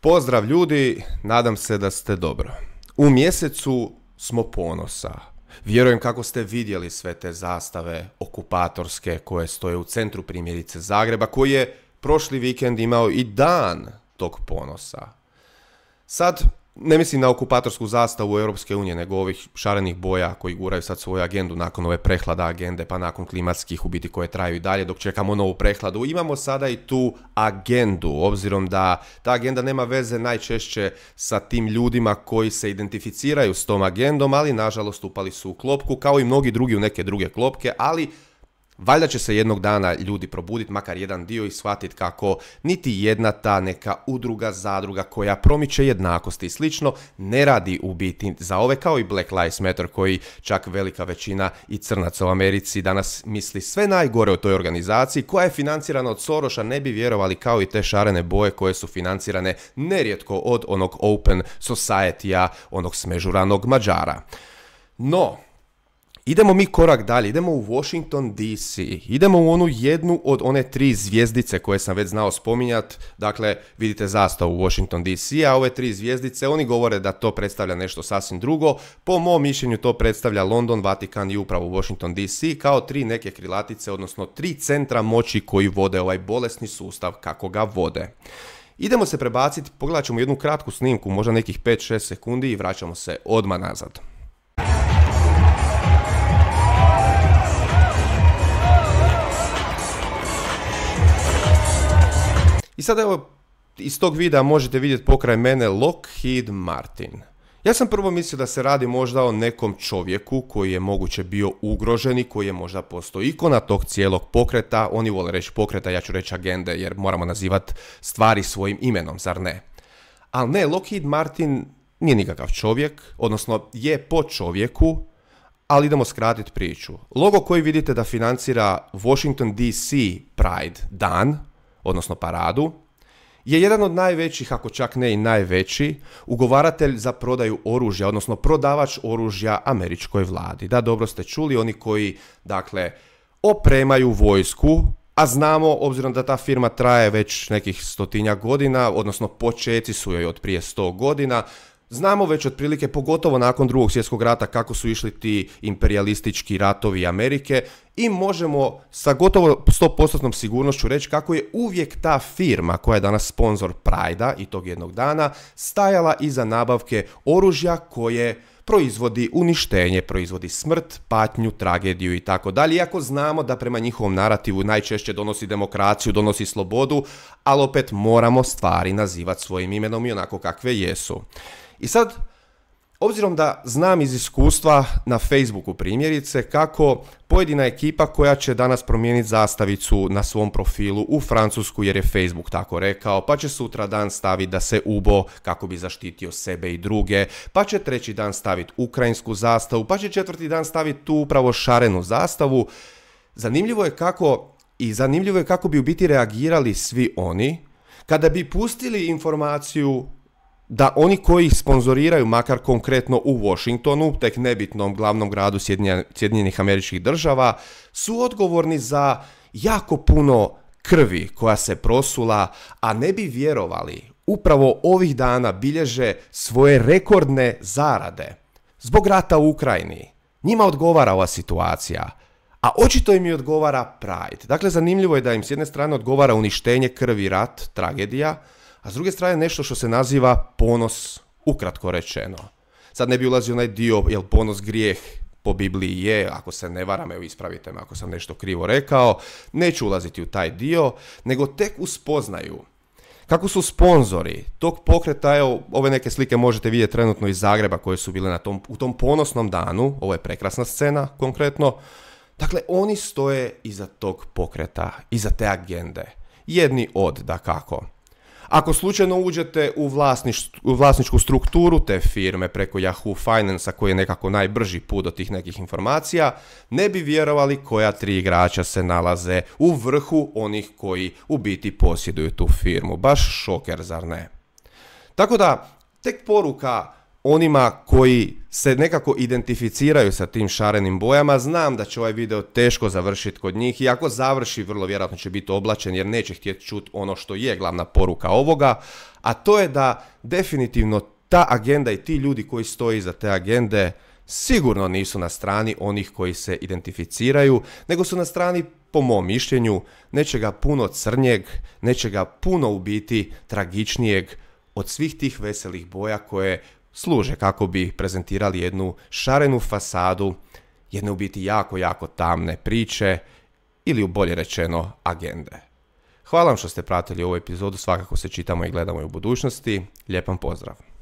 Pozdrav ljudi, nadam se da ste dobro. U mjesecu smo ponosa. Vjerujem kako ste vidjeli sve te zastave okupatorske koje stoje u centru primjerice Zagreba, koji je prošli vikend imao i dan tog ponosa. Sad ne mislim na okupatorsku zastavu Europske unije, nego ovih šarenih boja koji guraju sad svoju agendu nakon ove prehlada agende, pa nakon klimatskih u biti koje traju i dalje dok čekamo novu prehladu. Imamo sada i tu agendu, obzirom da ta agenda nema veze najčešće sa tim ljudima koji se identificiraju s tom agendom, ali nažalost upali su u klopku, kao i mnogi drugi u neke druge klopke, ali Valjda će se jednog dana ljudi probuditi, makar jedan dio i shvatiti kako niti jedna ta neka udruga, zadruga koja promiče jednakosti i slično ne radi u biti za ove kao i Black Lives Matter koji čak velika većina i crnaca u Americi danas misli sve najgore o toj organizaciji koja je financirana od Soroša ne bi vjerovali kao i te šarene boje koje su financirane nerijetko od onog Open Society-a, onog smežuranog Mađara. No, Idemo mi korak dalje, idemo u Washington DC, idemo u onu jednu od one tri zvijezdice koje sam već znao spominjat, dakle vidite zastavu Washington DC, a ove tri zvijezdice, oni govore da to predstavlja nešto sasvim drugo, po mom mišljenju to predstavlja London, Vatikan i upravo Washington DC kao tri neke krilatice, odnosno tri centra moći koji vode ovaj bolesni sustav kako ga vode. Idemo se prebaciti, pogledat ćemo jednu kratku snimku, možda nekih 5-6 sekundi i vraćamo se odmah nazad. I sad evo, iz tog videa možete vidjeti pokraj mene Lockheed Martin. Ja sam prvo mislio da se radi možda o nekom čovjeku koji je moguće bio ugroženi, koji je možda postao ikona tog cijelog pokreta, oni vole reći pokreta, ja ću reći agende jer moramo nazivati stvari svojim imenom, zar ne? Ali ne, Lockheed Martin nije nikakav čovjek, odnosno je po čovjeku, ali idemo skratiti priču. Logo koji vidite da financira Washington DC Pride dan, odnosno Paradu, je jedan od najvećih, ako čak ne i najveći, ugovaratelj za prodaju oružja, odnosno prodavač oružja američkoj vladi. Da, dobro ste čuli, oni koji, dakle, opremaju vojsku, a znamo, obzirom da ta firma traje već nekih stotinja godina, odnosno početi su joj od prije sto godina, Znamo već otprilike, pogotovo nakon drugog svjetskog rata, kako su išli ti imperialistički ratovi Amerike i možemo sa gotovo 100% sigurnošću reći kako je uvijek ta firma koja je danas sponzor Prajda i tog jednog dana stajala iza nabavke oružja koje proizvodi uništenje, proizvodi smrt, patnju, tragediju i tako dalje. Iako znamo da prema njihovom narativu najčešće donosi demokraciju, donosi slobodu, ali opet moramo stvari nazivati svojim imenom i onako kakve jesu. I sad, obzirom da znam iz iskustva na Facebooku primjerice kako pojedina ekipa koja će danas promijeniti zastavicu na svom profilu u Francusku jer je Facebook tako rekao, pa će sutra dan staviti da se ubo kako bi zaštitio sebe i druge, pa će treći dan staviti ukrajinsku zastavu, pa će četvrti dan staviti tu upravo šarenu zastavu. Zanimljivo je kako i zanimljivo je kako bi u biti reagirali svi oni kada bi pustili informaciju da oni koji ih sponzoriraju, makar konkretno u Washingtonu, tek nebitnom glavnom gradu Sjedinjenih američkih država, su odgovorni za jako puno krvi koja se prosula, a ne bi vjerovali, upravo ovih dana bilježe svoje rekordne zarade. Zbog rata u Ukrajini. Njima odgovara ova situacija. A očito im i odgovara Pride. Dakle, zanimljivo je da im s jedne strane odgovara uništenje krvi rat, tragedija, a s druge strane nešto što se naziva ponos, ukratko rečeno. Sad ne bi ulazio onaj dio, jel ponos grijeh po Bibliji je, ako se ne varam, evo ispravite me ako sam nešto krivo rekao, neću ulaziti u taj dio, nego tek uspoznaju kako su sponzori tog pokreta, evo, ove neke slike možete vidjeti trenutno iz Zagreba koje su bile na tom, u tom ponosnom danu, ovo je prekrasna scena konkretno, dakle oni stoje iza tog pokreta, iza te agende, jedni od, da kako. Ako slučajno uđete u, u vlasničku strukturu te firme preko Yahoo Finance-a koji je nekako najbrži put do tih nekih informacija, ne bi vjerovali koja tri igrača se nalaze u vrhu onih koji u biti posjeduju tu firmu. Baš šoker, zar ne? Tako da, tek poruka onima koji se nekako identificiraju sa tim šarenim bojama, znam da će ovaj video teško završiti kod njih i ako završi, vrlo vjerojatno će biti oblačen jer neće htjeti čuti ono što je glavna poruka ovoga, a to je da definitivno ta agenda i ti ljudi koji stoji iza te agende sigurno nisu na strani onih koji se identificiraju, nego su na strani po mom mišljenju nečega puno crnjeg, nečega puno u biti tragičnijeg od svih tih veselih boja koje služe kako bi prezentirali jednu šarenu fasadu, jedne u biti jako, jako tamne priče ili u bolje rečeno agende. Hvala vam što ste pratili ovu epizodu, svakako se čitamo i gledamo i u budućnosti. Lijepan pozdrav!